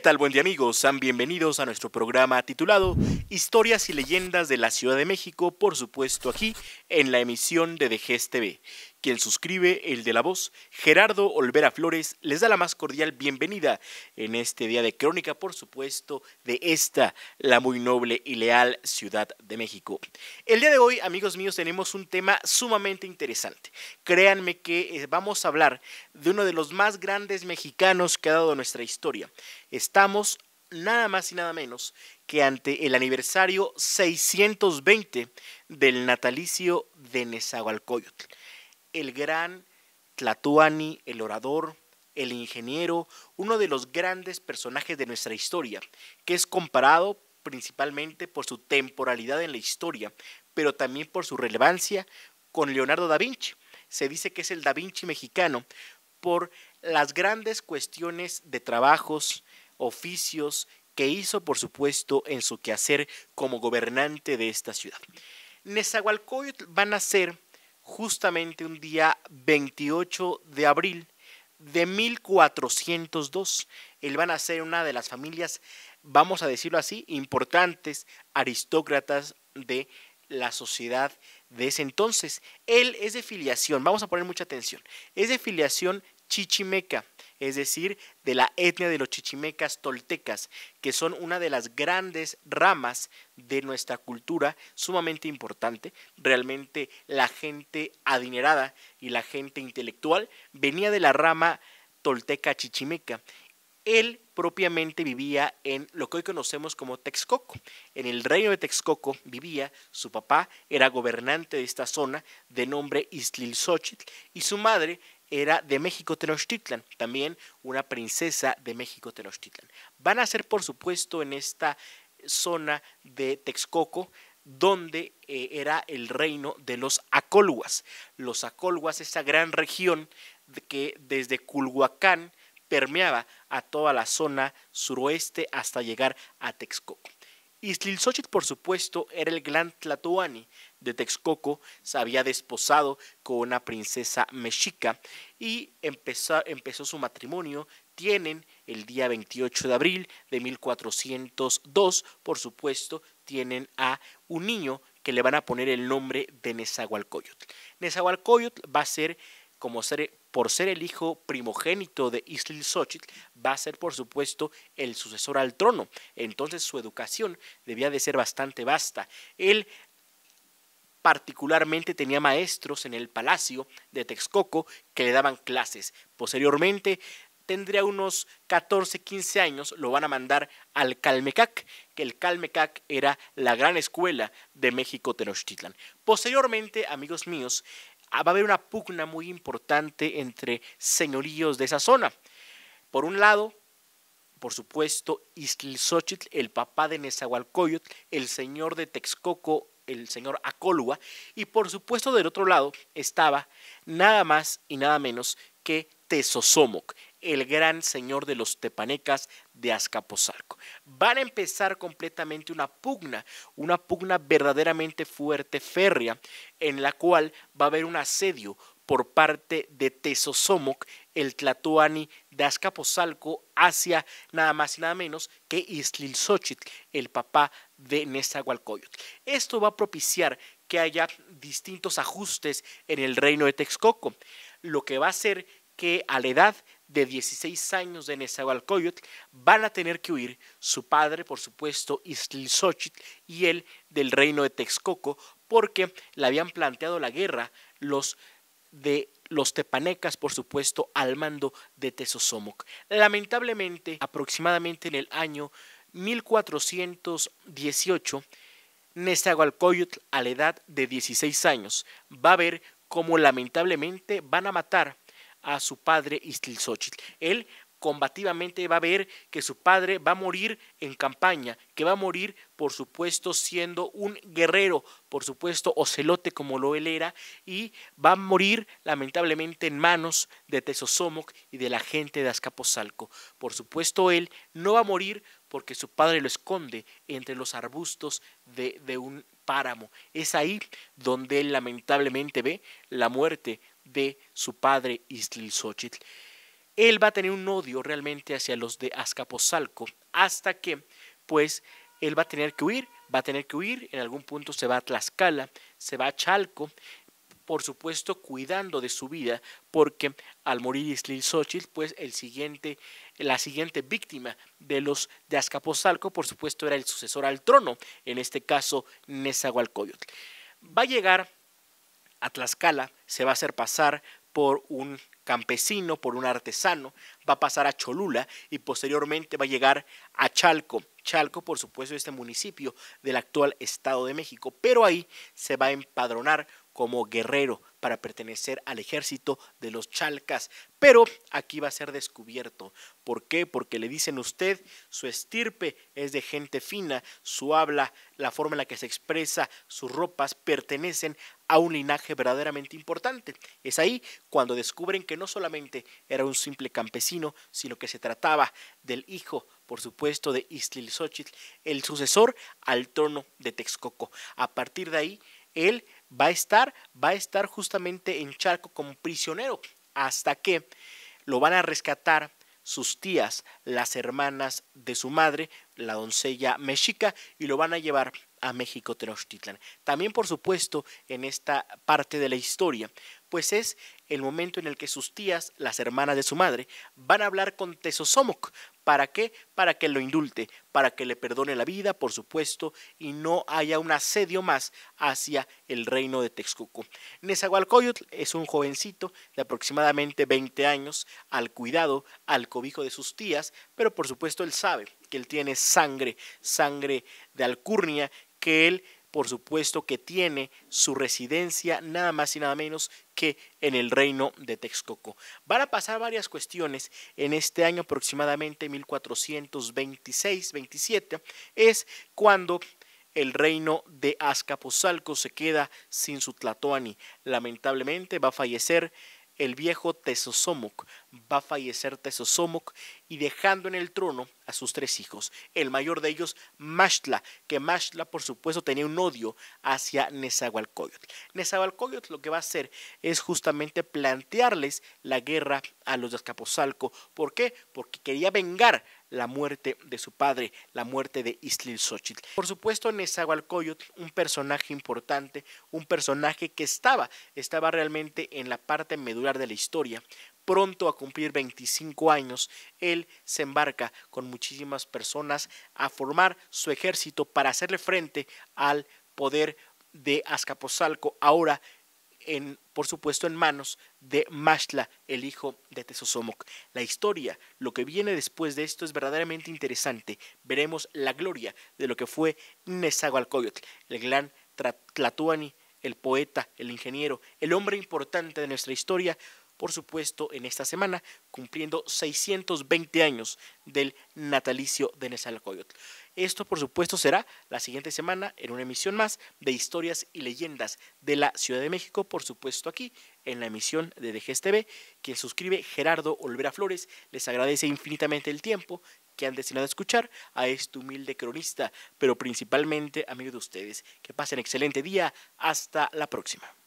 ¿Qué tal, buen día amigos? Sean bienvenidos a nuestro programa titulado Historias y Leyendas de la Ciudad de México, por supuesto aquí en la emisión de Dejes TV. Quien suscribe, el de la voz, Gerardo Olvera Flores, les da la más cordial bienvenida en este día de crónica, por supuesto, de esta, la muy noble y leal Ciudad de México. El día de hoy, amigos míos, tenemos un tema sumamente interesante. Créanme que eh, vamos a hablar de uno de los más grandes mexicanos que ha dado nuestra historia. Estamos nada más y nada menos que ante el aniversario 620 del natalicio de Nezahualcóyotl el gran Tlatuani, el orador, el ingeniero, uno de los grandes personajes de nuestra historia, que es comparado principalmente por su temporalidad en la historia, pero también por su relevancia con Leonardo da Vinci. Se dice que es el da Vinci mexicano por las grandes cuestiones de trabajos, oficios que hizo, por supuesto, en su quehacer como gobernante de esta ciudad. Nezahualcóyotl va a ser justamente un día 28 de abril de 1402. Él va a ser una de las familias, vamos a decirlo así, importantes aristócratas de la sociedad de ese entonces. Él es de filiación, vamos a poner mucha atención, es de filiación chichimeca es decir, de la etnia de los chichimecas toltecas, que son una de las grandes ramas de nuestra cultura, sumamente importante. Realmente la gente adinerada y la gente intelectual venía de la rama tolteca chichimeca. Él propiamente vivía en lo que hoy conocemos como Texcoco. En el reino de Texcoco vivía, su papá era gobernante de esta zona de nombre Istlilxochitl y su madre era de México Tenochtitlan, también una princesa de México Tenochtitlan. Van a ser, por supuesto, en esta zona de Texcoco, donde eh, era el reino de los Acolhuas. Los Acolhuas, esa gran región que desde Culhuacán permeaba a toda la zona suroeste hasta llegar a Texcoco. Islilxochitl, por supuesto, era el gran Tlatoani de Texcoco se había desposado con una princesa mexica y empezó, su matrimonio. Tienen el día 28 de abril de 1402, por supuesto, tienen a un niño que le van a poner el nombre de Nezahualcóyotl. Nezahualcóyotl va a ser, como ser, por ser el hijo primogénito de Xochitl, va a ser, por supuesto, el sucesor al trono. Entonces su educación debía de ser bastante vasta. Él Particularmente tenía maestros en el Palacio de Texcoco que le daban clases. Posteriormente tendría unos 14, 15 años, lo van a mandar al Calmecac, que el Calmecac era la gran escuela de México Tenochtitlan. Posteriormente, amigos míos, ah, va a haber una pugna muy importante entre señoríos de esa zona. Por un lado, por supuesto, Xochitl, el papá de Nezahualcóyotl, el señor de Texcoco, el señor Acolua. Y por supuesto del otro lado estaba nada más y nada menos que Tesosomoc, el gran señor de los tepanecas de Azcapotzalco. Van a empezar completamente una pugna, una pugna verdaderamente fuerte, férrea, en la cual va a haber un asedio por parte de Tesosomoc, el Tlatoani de Azcapotzalco, hacia nada más y nada menos que Islilsochit, el papá de Nezahualcóyotl. Esto va a propiciar que haya distintos ajustes en el reino de Texcoco, lo que va a hacer que a la edad de 16 años de Nezahualcóyotl van a tener que huir su padre, por supuesto, Iztlilxóchitl, y él del reino de Texcoco, porque le habían planteado la guerra los de los tepanecas, por supuesto, al mando de Tezosomoc. Lamentablemente, aproximadamente en el año 1418, Nezahualcóyotl, a la edad de 16 años, va a ver cómo lamentablemente van a matar a su padre Istilxóchitl. Él combativamente va a ver que su padre va a morir en campaña, que va a morir, por supuesto, siendo un guerrero, por supuesto, ocelote como lo él era, y va a morir lamentablemente en manos de Tesosomoc y de la gente de Azcapotzalco. Por supuesto, él no va a morir porque su padre lo esconde entre los arbustos de, un páramo. Es ahí donde él lamentablemente ve la muerte de su padre Xochitl él va a tener un odio realmente hacia los de Azcapotzalco, hasta que, pues, él va a tener que huir, va a tener que huir, en algún punto se va a Tlaxcala, se va a Chalco, por supuesto cuidando de su vida, porque al morir Islil Xochitl, pues el siguiente, la siguiente víctima de los de Azcapotzalco, por supuesto, era el sucesor al trono, en este caso Nezahualcóyotl. Va a llegar a Tlaxcala, se va a hacer pasar por un campesino por un artesano, va a pasar a Cholula y posteriormente va a llegar a Chalco. Chalco, por supuesto, este municipio del actual Estado de México, pero ahí se va a empadronar como guerrero para pertenecer al ejército de los chalcas. Pero aquí va a ser descubierto. ¿Por qué? Porque le dicen usted, su estirpe es de gente fina, su habla, la forma en la que se expresa, sus ropas pertenecen a un linaje verdaderamente importante. Es ahí cuando descubren que no solamente era un simple campesino, sino que se trataba del hijo, por supuesto, de Xochitl, el sucesor al trono de Texcoco. A partir de ahí, él va a estar, va a estar justamente en Charco como prisionero hasta que lo van a rescatar sus tías, las hermanas de su madre, la doncella mexica, y lo van a llevar a México Tenochtitlan. También, por supuesto, en esta parte de la historia, pues es el momento en el que sus tías, las hermanas de su madre, van a hablar con Tezosomoc, ¿Para qué? Para que lo indulte, para que le perdone la vida, por supuesto, y no haya un asedio más hacia el reino de Texcoco. Nezahualcóyotl es un jovencito de aproximadamente 20 años, al cuidado, al cobijo de sus tías, pero por supuesto él sabe que él tiene sangre, sangre de alcurnia, que él por supuesto que tiene su residencia nada más y nada menos que en el reino de Texcoco. Van a pasar varias cuestiones en este año aproximadamente 1426-27, es cuando el reino de Azcapotzalco se queda sin su Tlatoani. Lamentablemente va a fallecer el viejo Tesosomoc. Va a fallecer Tesosomoc y dejando en el trono a sus tres hijos. El mayor de ellos, Mashtla, que Mashtla, por supuesto, tenía un odio hacia Nezahualcóyotl. Nezahualcóyotl lo que va a hacer es justamente plantearles la guerra a los de Azcapotzalco. ¿Por qué? Porque quería vengar la muerte de su padre, la muerte de Xochitl. Por supuesto, Nezahualcóyotl, un personaje importante, un personaje que estaba, estaba realmente en la parte medular de la historia, pronto a cumplir 25 años, él se embarca con muchísimas personas a formar su ejército para hacerle frente al poder de Azcapotzalco, ahora por supuesto en manos de Mashla, el hijo de Tesosomoc. La historia, lo que viene después de esto es verdaderamente interesante. Veremos la gloria de lo que fue Nezahualcóyotl, el gran Tlatuani, el poeta, el ingeniero, el hombre importante de nuestra historia, por supuesto, en esta semana, cumpliendo 620 años del natalicio de Nezahualcóyotl. Esto, por supuesto, será la siguiente semana en una emisión más de historias y leyendas de la Ciudad de México, por supuesto aquí en la emisión de DGSTV. quien suscribe Gerardo Olvera Flores. Les agradece infinitamente el tiempo que han destinado a escuchar a este humilde cronista, pero principalmente amigo de ustedes. Que pasen excelente día. Hasta la próxima.